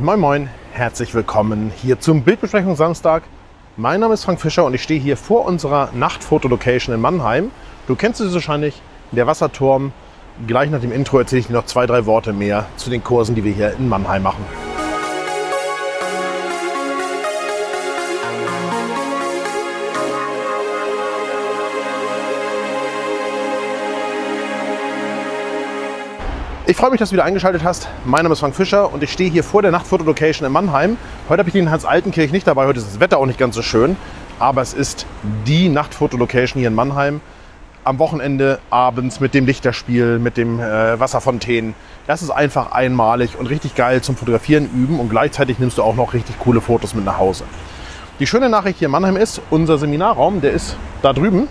Moin Moin, herzlich willkommen hier zum Bildbesprechung Samstag. Mein Name ist Frank Fischer und ich stehe hier vor unserer Nachtfotolocation in Mannheim. Du kennst es wahrscheinlich, der Wasserturm. Gleich nach dem Intro erzähle ich dir noch zwei, drei Worte mehr zu den Kursen, die wir hier in Mannheim machen. Ich freue mich, dass du wieder eingeschaltet hast. Mein Name ist Frank Fischer und ich stehe hier vor der Nachtfotolocation in Mannheim. Heute habe ich den Hans-Altenkirch nicht dabei, heute ist das Wetter auch nicht ganz so schön, aber es ist die Nachtfotolocation hier in Mannheim. Am Wochenende, abends mit dem Lichterspiel, mit dem äh, Wasserfontänen. Das ist einfach einmalig und richtig geil zum Fotografieren üben und gleichzeitig nimmst du auch noch richtig coole Fotos mit nach Hause. Die schöne Nachricht hier in Mannheim ist, unser Seminarraum, der ist da drüben.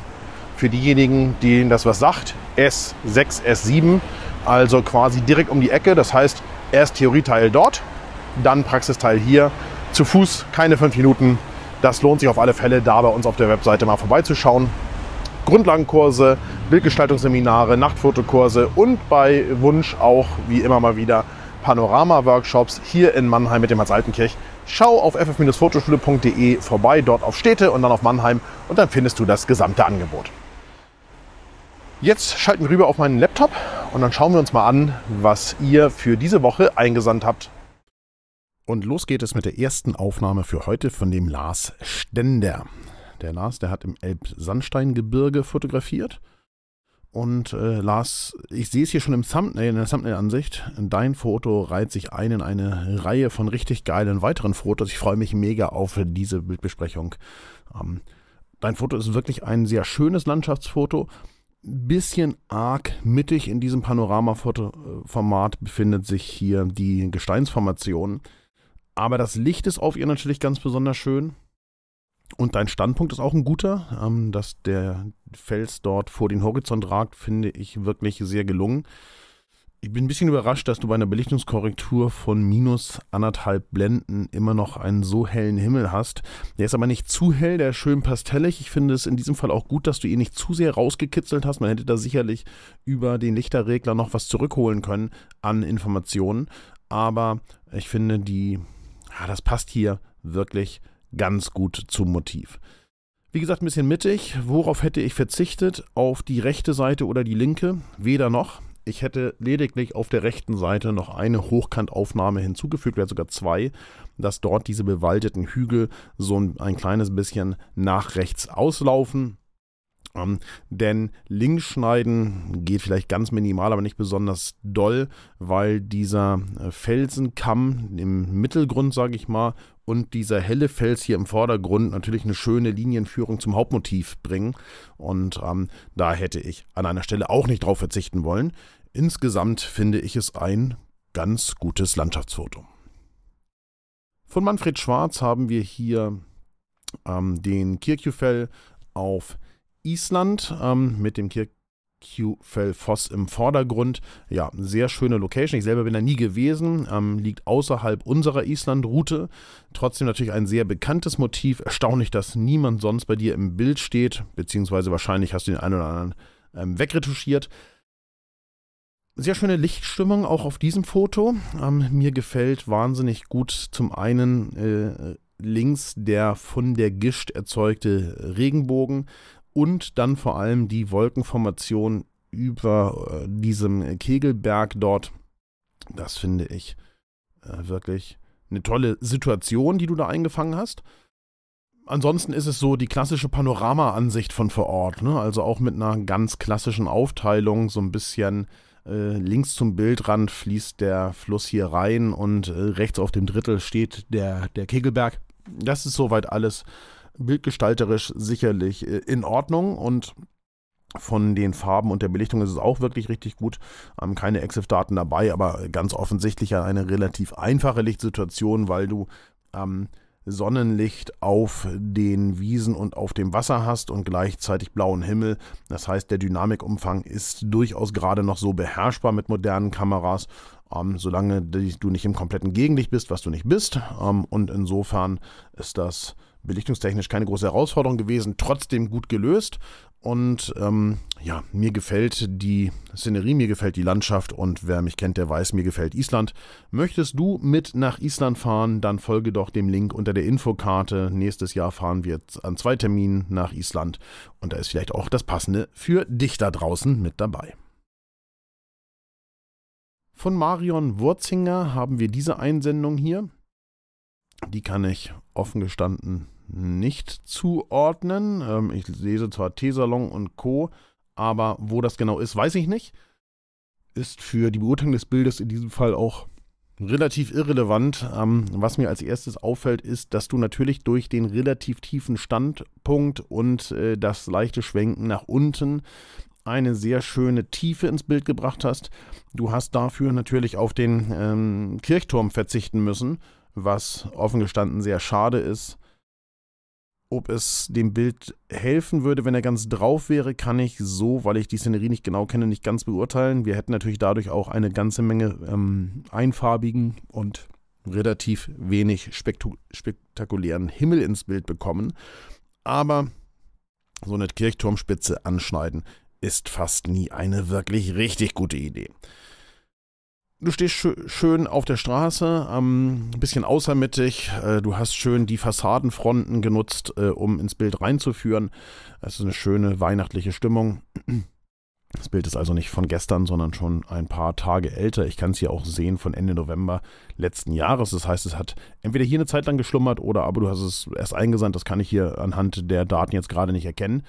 Für diejenigen, denen das was sagt, S6, S7 also quasi direkt um die Ecke. Das heißt, erst Theorieteil dort, dann Praxisteil hier. Zu Fuß keine fünf Minuten. Das lohnt sich auf alle Fälle, da bei uns auf der Webseite mal vorbeizuschauen. Grundlagenkurse, Bildgestaltungsseminare, Nachtfotokurse und bei Wunsch auch wie immer mal wieder Panorama-Workshops hier in Mannheim mit dem Hans-Altenkirch. Schau auf ff-fotoschule.de vorbei, dort auf Städte und dann auf Mannheim und dann findest du das gesamte Angebot. Jetzt schalten wir rüber auf meinen Laptop und dann schauen wir uns mal an, was ihr für diese Woche eingesandt habt. Und los geht es mit der ersten Aufnahme für heute von dem Lars Stender. Der Lars, der hat im Elbsandsteingebirge fotografiert. Und äh, Lars, ich sehe es hier schon im Thumbnail, äh, in der Thumbnail-Ansicht. Dein Foto reiht sich ein in eine Reihe von richtig geilen weiteren Fotos. Ich freue mich mega auf diese Bildbesprechung. Ähm, dein Foto ist wirklich ein sehr schönes Landschaftsfoto bisschen arg mittig in diesem Panoramaformat befindet sich hier die Gesteinsformation. Aber das Licht ist auf ihr natürlich ganz besonders schön. Und dein Standpunkt ist auch ein guter. Ähm, dass der Fels dort vor den Horizont ragt, finde ich wirklich sehr gelungen. Ich bin ein bisschen überrascht, dass du bei einer Belichtungskorrektur von minus anderthalb Blenden immer noch einen so hellen Himmel hast. Der ist aber nicht zu hell, der ist schön pastellig. Ich finde es in diesem Fall auch gut, dass du ihn nicht zu sehr rausgekitzelt hast. Man hätte da sicherlich über den Lichterregler noch was zurückholen können an Informationen. Aber ich finde, die, ja, das passt hier wirklich ganz gut zum Motiv. Wie gesagt, ein bisschen mittig. Worauf hätte ich verzichtet? Auf die rechte Seite oder die linke? Weder noch. Ich hätte lediglich auf der rechten Seite noch eine Hochkantaufnahme hinzugefügt, wäre sogar zwei, dass dort diese bewaldeten Hügel so ein, ein kleines bisschen nach rechts auslaufen. Ähm, denn links schneiden geht vielleicht ganz minimal, aber nicht besonders doll, weil dieser äh, Felsenkamm im Mittelgrund, sage ich mal, und dieser helle Fels hier im Vordergrund natürlich eine schöne Linienführung zum Hauptmotiv bringen. Und ähm, da hätte ich an einer Stelle auch nicht drauf verzichten wollen. Insgesamt finde ich es ein ganz gutes Landschaftsfoto. Von Manfred Schwarz haben wir hier ähm, den Kirchjuffel auf Island ähm, mit dem Kirk Q-Fell-Foss im Vordergrund. Ja, sehr schöne Location. Ich selber bin da nie gewesen. Ähm, liegt außerhalb unserer Island-Route. Trotzdem natürlich ein sehr bekanntes Motiv. Erstaunlich, dass niemand sonst bei dir im Bild steht. Beziehungsweise wahrscheinlich hast du den einen oder anderen ähm, wegretuschiert. Sehr schöne Lichtstimmung auch auf diesem Foto. Ähm, mir gefällt wahnsinnig gut zum einen äh, links der von der Gischt erzeugte Regenbogen und dann vor allem die Wolkenformation über äh, diesem Kegelberg dort. Das finde ich äh, wirklich eine tolle Situation, die du da eingefangen hast. Ansonsten ist es so die klassische Panoramaansicht von vor Ort, ne? also auch mit einer ganz klassischen Aufteilung, so ein bisschen äh, links zum Bildrand fließt der Fluss hier rein und äh, rechts auf dem Drittel steht der, der Kegelberg. Das ist soweit alles bildgestalterisch sicherlich äh, in Ordnung und von den Farben und der Belichtung ist es auch wirklich richtig gut. Ähm, keine EXIF-Daten dabei, aber ganz offensichtlich eine relativ einfache Lichtsituation, weil du ähm, Sonnenlicht auf den Wiesen und auf dem Wasser hast und gleichzeitig blauen Himmel. Das heißt, der Dynamikumfang ist durchaus gerade noch so beherrschbar mit modernen Kameras, ähm, solange du nicht im kompletten Gegenlicht bist, was du nicht bist. Ähm, und insofern ist das belichtungstechnisch keine große Herausforderung gewesen, trotzdem gut gelöst. Und ähm, ja, mir gefällt die Szenerie, mir gefällt die Landschaft und wer mich kennt, der weiß, mir gefällt Island. Möchtest du mit nach Island fahren, dann folge doch dem Link unter der Infokarte. Nächstes Jahr fahren wir an zwei Terminen nach Island und da ist vielleicht auch das Passende für dich da draußen mit dabei. Von Marion Wurzinger haben wir diese Einsendung hier. Die kann ich offen gestanden nicht zuordnen. Ähm, ich lese zwar T-Salon und Co., aber wo das genau ist, weiß ich nicht. Ist für die Beurteilung des Bildes in diesem Fall auch relativ irrelevant. Ähm, was mir als erstes auffällt, ist, dass du natürlich durch den relativ tiefen Standpunkt und äh, das leichte Schwenken nach unten eine sehr schöne Tiefe ins Bild gebracht hast. Du hast dafür natürlich auf den ähm, Kirchturm verzichten müssen, was offen gestanden sehr schade ist ob es dem Bild helfen würde, wenn er ganz drauf wäre, kann ich so, weil ich die Szenerie nicht genau kenne, nicht ganz beurteilen. Wir hätten natürlich dadurch auch eine ganze Menge ähm, einfarbigen und relativ wenig spektakulären Himmel ins Bild bekommen. Aber so eine Kirchturmspitze anschneiden ist fast nie eine wirklich richtig gute Idee. Du stehst schö schön auf der Straße, ähm, ein bisschen außermittig. Äh, du hast schön die Fassadenfronten genutzt, äh, um ins Bild reinzuführen. Es ist eine schöne weihnachtliche Stimmung. Das Bild ist also nicht von gestern, sondern schon ein paar Tage älter. Ich kann es hier auch sehen von Ende November letzten Jahres. Das heißt, es hat entweder hier eine Zeit lang geschlummert oder aber du hast es erst eingesandt. Das kann ich hier anhand der Daten jetzt gerade nicht erkennen.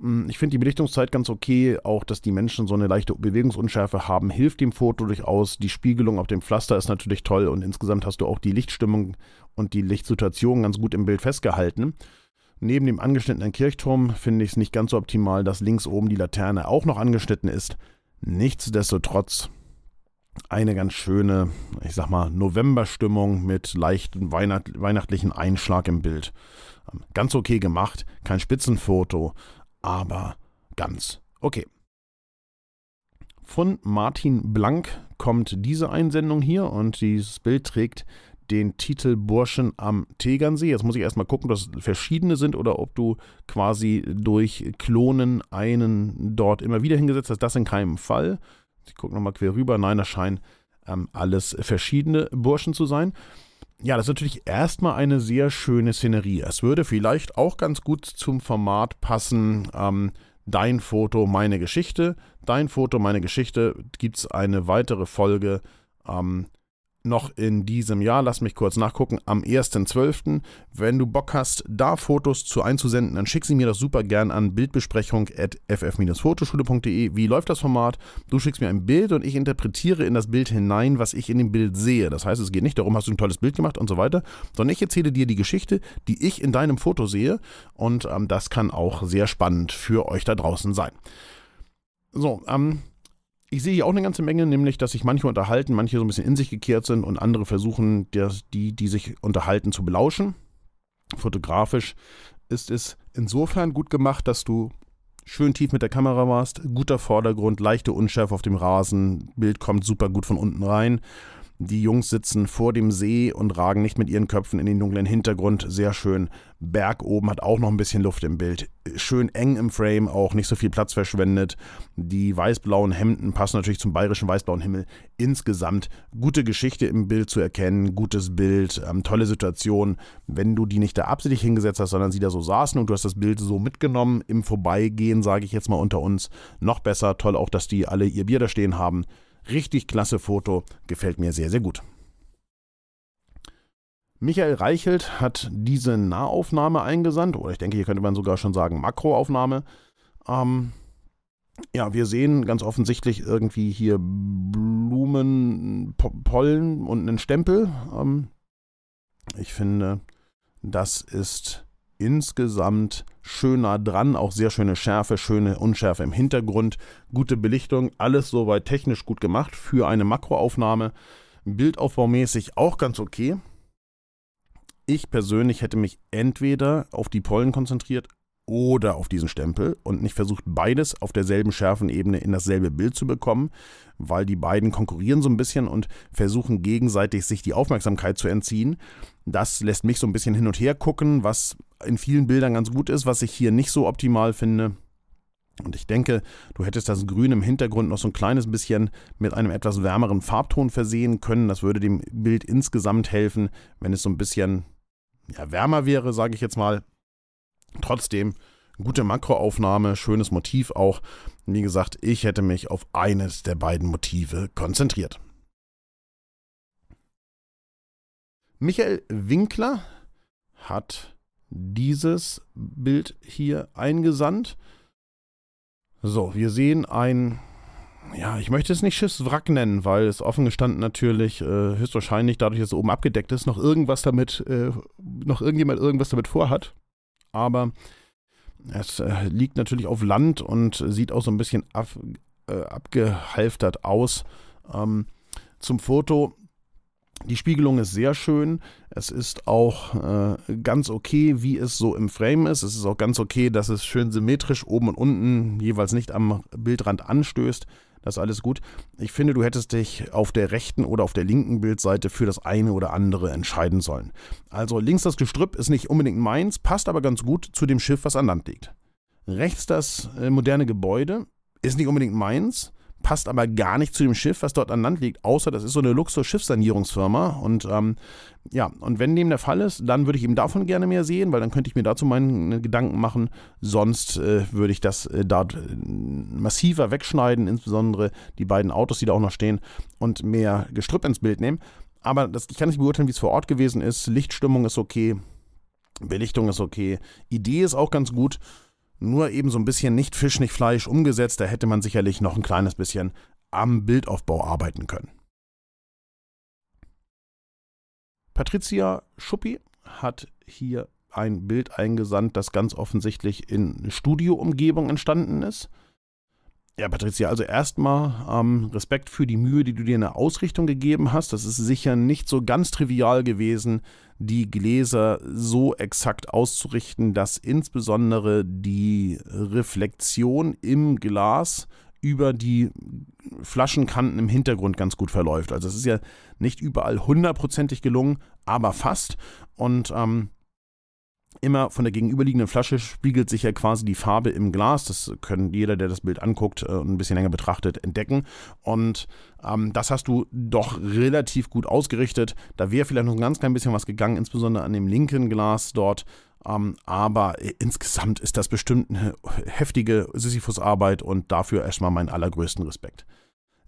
Hm, ich finde die Belichtungszeit ganz okay. Auch, dass die Menschen so eine leichte Bewegungsunschärfe haben, hilft dem Foto durchaus. Die Spiegelung auf dem Pflaster ist natürlich toll und insgesamt hast du auch die Lichtstimmung und die Lichtsituation ganz gut im Bild festgehalten. Neben dem angeschnittenen Kirchturm finde ich es nicht ganz so optimal, dass links oben die Laterne auch noch angeschnitten ist. Nichtsdestotrotz eine ganz schöne, ich sag mal, Novemberstimmung mit leichtem Weihnacht weihnachtlichen Einschlag im Bild. Ähm, ganz okay gemacht, kein Spitzenfoto, aber ganz okay. Von Martin Blank kommt diese Einsendung hier und dieses Bild trägt den Titel Burschen am Tegernsee. Jetzt muss ich erstmal gucken, ob das verschiedene sind oder ob du quasi durch Klonen einen dort immer wieder hingesetzt hast. Das in keinem Fall. Ich gucke nochmal quer rüber. Nein, da scheinen ähm, alles verschiedene Burschen zu sein ja, das ist natürlich erstmal eine sehr schöne Szenerie. Es würde vielleicht auch ganz gut zum Format passen. Ähm, Dein Foto, meine Geschichte. Dein Foto, meine Geschichte gibt es eine weitere Folge am ähm, noch in diesem Jahr, lass mich kurz nachgucken, am 1.12. Wenn du Bock hast, da Fotos zu einzusenden, dann schick sie mir das super gern an bildbesprechung.ff-fotoschule.de. Wie läuft das Format? Du schickst mir ein Bild und ich interpretiere in das Bild hinein, was ich in dem Bild sehe. Das heißt, es geht nicht darum, hast du ein tolles Bild gemacht und so weiter, sondern ich erzähle dir die Geschichte, die ich in deinem Foto sehe und ähm, das kann auch sehr spannend für euch da draußen sein. So, ähm, ich sehe hier auch eine ganze Menge, nämlich, dass sich manche unterhalten, manche so ein bisschen in sich gekehrt sind und andere versuchen, die, die sich unterhalten, zu belauschen. Fotografisch ist es insofern gut gemacht, dass du schön tief mit der Kamera warst, guter Vordergrund, leichte Unschärfe auf dem Rasen, Bild kommt super gut von unten rein die Jungs sitzen vor dem See und ragen nicht mit ihren Köpfen in den dunklen Hintergrund. Sehr schön. Berg oben hat auch noch ein bisschen Luft im Bild. Schön eng im Frame, auch nicht so viel Platz verschwendet. Die weiß-blauen Hemden passen natürlich zum bayerischen weiß-blauen Himmel. Insgesamt gute Geschichte im Bild zu erkennen, gutes Bild, ähm, tolle Situation. Wenn du die nicht da absichtlich hingesetzt hast, sondern sie da so saßen und du hast das Bild so mitgenommen im Vorbeigehen, sage ich jetzt mal unter uns, noch besser. Toll auch, dass die alle ihr Bier da stehen haben. Richtig klasse Foto, gefällt mir sehr, sehr gut. Michael Reichelt hat diese Nahaufnahme eingesandt, oder ich denke, hier könnte man sogar schon sagen Makroaufnahme. Ähm, ja, wir sehen ganz offensichtlich irgendwie hier Blumen, Pollen und einen Stempel. Ähm, ich finde, das ist insgesamt schöner dran, auch sehr schöne Schärfe, schöne Unschärfe im Hintergrund, gute Belichtung, alles soweit technisch gut gemacht für eine Makroaufnahme. Bildaufbaumäßig auch ganz okay. Ich persönlich hätte mich entweder auf die Pollen konzentriert oder auf diesen Stempel und nicht versucht, beides auf derselben Schärfenebene in dasselbe Bild zu bekommen, weil die beiden konkurrieren so ein bisschen und versuchen gegenseitig sich die Aufmerksamkeit zu entziehen. Das lässt mich so ein bisschen hin und her gucken, was in vielen Bildern ganz gut ist, was ich hier nicht so optimal finde. Und ich denke, du hättest das Grün im Hintergrund noch so ein kleines bisschen mit einem etwas wärmeren Farbton versehen können. Das würde dem Bild insgesamt helfen, wenn es so ein bisschen ja, wärmer wäre, sage ich jetzt mal. Trotzdem, gute Makroaufnahme, schönes Motiv auch. Wie gesagt, ich hätte mich auf eines der beiden Motive konzentriert. Michael Winkler hat dieses Bild hier eingesandt. So, wir sehen ein, ja, ich möchte es nicht Schiffswrack nennen, weil es offen gestanden natürlich äh, höchstwahrscheinlich dadurch, dass es oben abgedeckt ist, noch irgendwas damit, äh, noch irgendjemand irgendwas damit vorhat aber es äh, liegt natürlich auf Land und sieht auch so ein bisschen ab, äh, abgehalftert aus. Ähm, zum Foto. Die Spiegelung ist sehr schön. Es ist auch äh, ganz okay, wie es so im Frame ist. Es ist auch ganz okay, dass es schön symmetrisch oben und unten jeweils nicht am Bildrand anstößt das ist alles gut. Ich finde, du hättest dich auf der rechten oder auf der linken Bildseite für das eine oder andere entscheiden sollen. Also links das Gestrüpp ist nicht unbedingt meins, passt aber ganz gut zu dem Schiff, was an Land liegt. Rechts das äh, moderne Gebäude ist nicht unbedingt meins, passt aber gar nicht zu dem Schiff, was dort an Land liegt, außer das ist so eine Luxus-Schiffssanierungsfirma. Und ähm, ja, und wenn dem der Fall ist, dann würde ich eben davon gerne mehr sehen, weil dann könnte ich mir dazu meine äh, Gedanken machen. Sonst äh, würde ich das äh, dort äh, massiver wegschneiden, insbesondere die beiden Autos, die da auch noch stehen, und mehr Gestrüpp ins Bild nehmen. Aber das, ich kann nicht beurteilen, wie es vor Ort gewesen ist. Lichtstimmung ist okay, Belichtung ist okay, Idee ist auch ganz gut. Nur eben so ein bisschen nicht Fisch, nicht Fleisch umgesetzt, da hätte man sicherlich noch ein kleines bisschen am Bildaufbau arbeiten können. Patricia Schuppi hat hier ein Bild eingesandt, das ganz offensichtlich in Studioumgebung entstanden ist. Ja, Patricia, also erstmal ähm, Respekt für die Mühe, die du dir in der Ausrichtung gegeben hast. Das ist sicher nicht so ganz trivial gewesen, die Gläser so exakt auszurichten, dass insbesondere die Reflexion im Glas über die Flaschenkanten im Hintergrund ganz gut verläuft. Also es ist ja nicht überall hundertprozentig gelungen, aber fast. Und ähm, immer von der gegenüberliegenden Flasche spiegelt sich ja quasi die Farbe im Glas. Das können jeder, der das Bild anguckt äh, und ein bisschen länger betrachtet, entdecken. Und ähm, das hast du doch relativ gut ausgerichtet. Da wäre vielleicht noch ein ganz klein bisschen was gegangen, insbesondere an dem linken Glas dort. Ähm, aber äh, insgesamt ist das bestimmt eine heftige Sisyphus-Arbeit und dafür erstmal meinen allergrößten Respekt.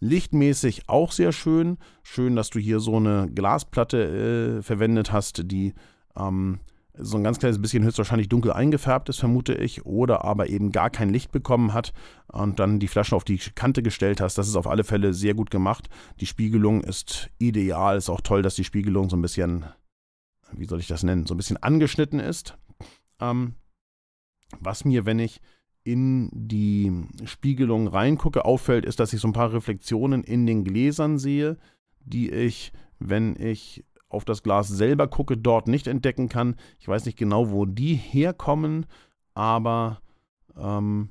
Lichtmäßig auch sehr schön. Schön, dass du hier so eine Glasplatte äh, verwendet hast, die ähm, so ein ganz kleines bisschen höchstwahrscheinlich dunkel eingefärbt ist, vermute ich, oder aber eben gar kein Licht bekommen hat und dann die Flaschen auf die Kante gestellt hast. Das ist auf alle Fälle sehr gut gemacht. Die Spiegelung ist ideal. Ist auch toll, dass die Spiegelung so ein bisschen, wie soll ich das nennen, so ein bisschen angeschnitten ist. Ähm, was mir, wenn ich in die Spiegelung reingucke, auffällt, ist, dass ich so ein paar Reflexionen in den Gläsern sehe, die ich, wenn ich auf das Glas selber gucke, dort nicht entdecken kann. Ich weiß nicht genau, wo die herkommen, aber ähm,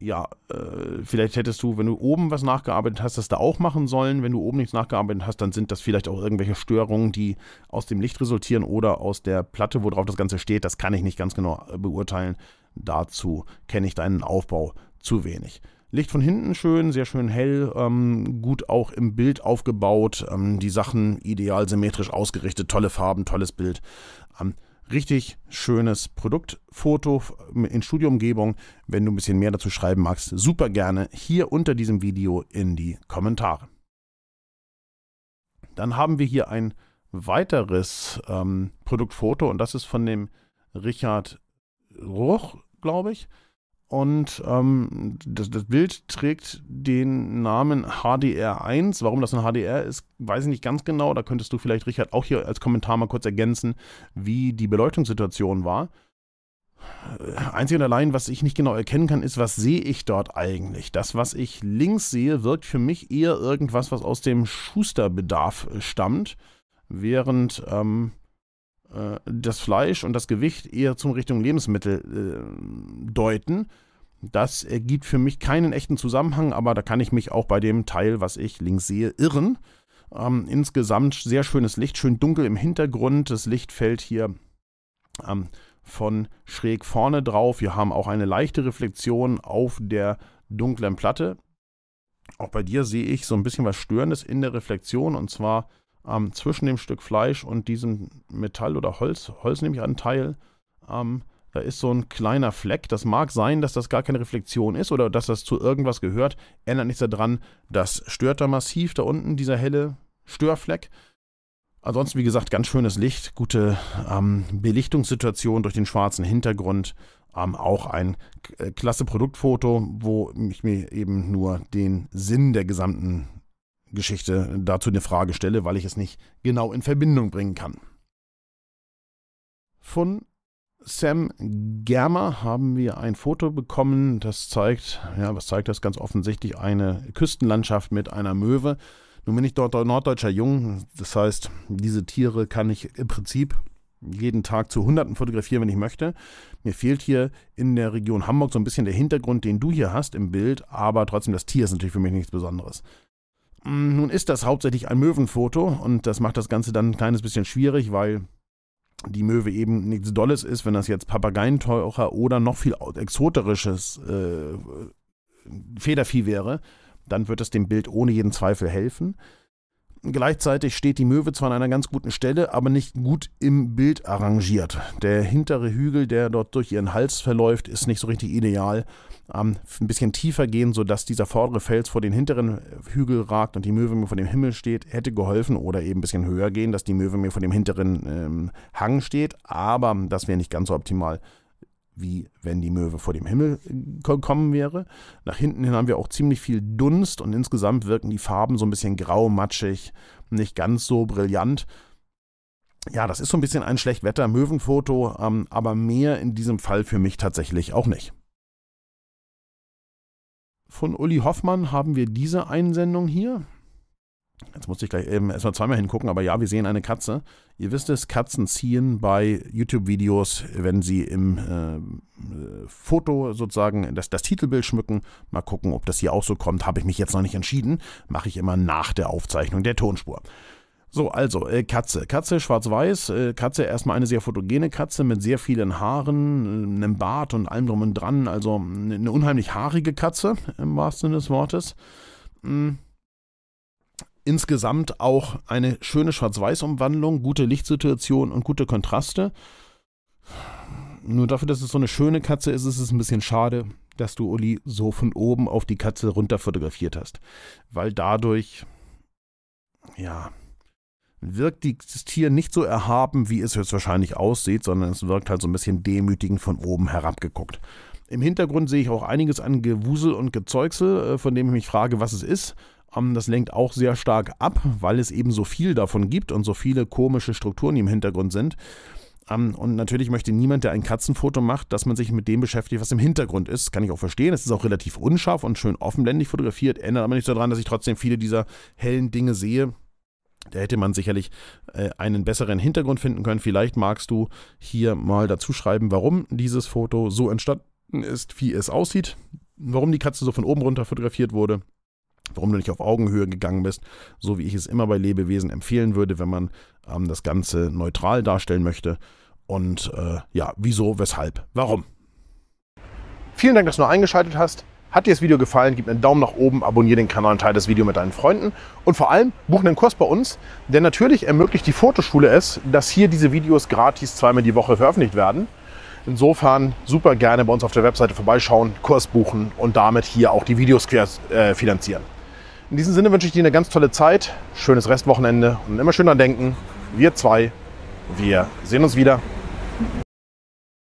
ja, äh, vielleicht hättest du, wenn du oben was nachgearbeitet hast, das da auch machen sollen. Wenn du oben nichts nachgearbeitet hast, dann sind das vielleicht auch irgendwelche Störungen, die aus dem Licht resultieren oder aus der Platte, worauf das Ganze steht. Das kann ich nicht ganz genau äh, beurteilen. Dazu kenne ich deinen Aufbau zu wenig. Licht von hinten schön, sehr schön hell, ähm, gut auch im Bild aufgebaut, ähm, die Sachen ideal symmetrisch ausgerichtet, tolle Farben, tolles Bild. Ähm, richtig schönes Produktfoto in Studioumgebung. Wenn du ein bisschen mehr dazu schreiben magst, super gerne hier unter diesem Video in die Kommentare. Dann haben wir hier ein weiteres ähm, Produktfoto und das ist von dem Richard Ruch, glaube ich. Und ähm, das, das, Bild trägt den Namen HDR1. Warum das ein HDR ist, weiß ich nicht ganz genau. Da könntest du vielleicht, Richard, auch hier als Kommentar mal kurz ergänzen, wie die Beleuchtungssituation war. Einzig und allein, was ich nicht genau erkennen kann, ist, was sehe ich dort eigentlich? Das, was ich links sehe, wirkt für mich eher irgendwas, was aus dem Schusterbedarf stammt, während ähm, äh, das Fleisch und das Gewicht eher zum Richtung Lebensmittel äh, deuten. Das ergibt für mich keinen echten Zusammenhang, aber da kann ich mich auch bei dem Teil, was ich links sehe, irren. Ähm, insgesamt sehr schönes Licht, schön dunkel im Hintergrund. Das Licht fällt hier ähm, von schräg vorne drauf. Wir haben auch eine leichte Reflexion auf der dunklen Platte. Auch bei dir sehe ich so ein bisschen was Störendes in der Reflexion und zwar ähm, zwischen dem Stück Fleisch und diesem Metall oder Holz, Holz nehme ich an, Teil, ähm, da ist so ein kleiner Fleck. Das mag sein, dass das gar keine Reflexion ist oder dass das zu irgendwas gehört. Ändert nichts daran. Das stört da massiv da unten, dieser helle Störfleck. Ansonsten, wie gesagt, ganz schönes Licht, gute ähm, Belichtungssituation durch den schwarzen Hintergrund. Ähm, auch ein äh, klasse Produktfoto, wo ich mir eben nur den Sinn der gesamten Geschichte dazu eine Frage stelle, weil ich es nicht genau in Verbindung bringen kann. Von Sam Germer haben wir ein Foto bekommen, das zeigt, ja, was zeigt das ganz offensichtlich? Eine Küstenlandschaft mit einer Möwe. Nun bin ich dort norddeutscher Jung, das heißt, diese Tiere kann ich im Prinzip jeden Tag zu Hunderten fotografieren, wenn ich möchte. Mir fehlt hier in der Region Hamburg so ein bisschen der Hintergrund, den du hier hast im Bild, aber trotzdem, das Tier ist natürlich für mich nichts Besonderes. Mm, nun ist das hauptsächlich ein Möwenfoto und das macht das Ganze dann ein kleines bisschen schwierig, weil die Möwe eben nichts Dolles ist, wenn das jetzt Papageientaucher oder noch viel exoterisches äh, Federvieh wäre, dann wird das dem Bild ohne jeden Zweifel helfen. Gleichzeitig steht die Möwe zwar an einer ganz guten Stelle, aber nicht gut im Bild arrangiert. Der hintere Hügel, der dort durch ihren Hals verläuft, ist nicht so richtig ideal. Ähm, ein bisschen tiefer gehen, sodass dieser vordere Fels vor den hinteren Hügel ragt und die Möwe mir vor dem Himmel steht, hätte geholfen. Oder eben ein bisschen höher gehen, dass die Möwe mir vor dem hinteren ähm, Hang steht. Aber das wäre nicht ganz so optimal wie wenn die Möwe vor dem Himmel gekommen äh, wäre. Nach hinten hin haben wir auch ziemlich viel Dunst und insgesamt wirken die Farben so ein bisschen grau, matschig, nicht ganz so brillant. Ja, das ist so ein bisschen ein Schlechtwetter-Möwenfoto, ähm, aber mehr in diesem Fall für mich tatsächlich auch nicht. Von Uli Hoffmann haben wir diese Einsendung hier. Jetzt musste ich gleich eben ähm, erstmal zweimal hingucken, aber ja, wir sehen eine Katze. Ihr wisst es, Katzen ziehen bei YouTube-Videos, wenn sie im äh, äh, Foto sozusagen das, das Titelbild schmücken. Mal gucken, ob das hier auch so kommt. Habe ich mich jetzt noch nicht entschieden. Mache ich immer nach der Aufzeichnung der Tonspur. So, also äh, Katze. Katze, schwarz-weiß. Äh, Katze, erstmal eine sehr fotogene Katze mit sehr vielen Haaren, äh, einem Bart und allem drum und dran. Also eine unheimlich haarige Katze im wahrsten Sinne des Wortes. Mhm insgesamt auch eine schöne Schwarz-Weiß-Umwandlung, gute Lichtsituation und gute Kontraste. Nur dafür, dass es so eine schöne Katze ist, ist es ein bisschen schade, dass du Uli so von oben auf die Katze runter fotografiert hast. Weil dadurch, ja, wirkt dieses Tier nicht so erhaben, wie es jetzt wahrscheinlich aussieht, sondern es wirkt halt so ein bisschen demütigend von oben herabgeguckt. Im Hintergrund sehe ich auch einiges an Gewusel und Gezeugsel, äh, von dem ich mich frage, was es ist. Ähm, das lenkt auch sehr stark ab, weil es eben so viel davon gibt und so viele komische Strukturen, im Hintergrund sind. Ähm, und natürlich möchte niemand, der ein Katzenfoto macht, dass man sich mit dem beschäftigt, was im Hintergrund ist. Das Kann ich auch verstehen. Es ist auch relativ unscharf und schön offenblendig fotografiert. Ändert aber nicht daran, dass ich trotzdem viele dieser hellen Dinge sehe. Da hätte man sicherlich äh, einen besseren Hintergrund finden können. Vielleicht magst du hier mal dazu schreiben, warum dieses Foto so entstanden ist, wie es aussieht. Warum die Katze so von oben runter fotografiert wurde warum du nicht auf Augenhöhe gegangen bist, so wie ich es immer bei Lebewesen empfehlen würde, wenn man ähm, das Ganze neutral darstellen möchte. Und äh, ja, wieso, weshalb, warum. Vielen Dank, dass du eingeschaltet hast. Hat dir das Video gefallen, gib einen Daumen nach oben, abonniere den Kanal und teile das Video mit deinen Freunden. Und vor allem buche einen Kurs bei uns, denn natürlich ermöglicht die Fotoschule es, dass hier diese Videos gratis zweimal die Woche veröffentlicht werden. Insofern super gerne bei uns auf der Webseite vorbeischauen, Kurs buchen und damit hier auch die Videos quer äh, finanzieren. In diesem Sinne wünsche ich dir eine ganz tolle Zeit, schönes Restwochenende und immer schön dran denken, wir zwei, wir sehen uns wieder.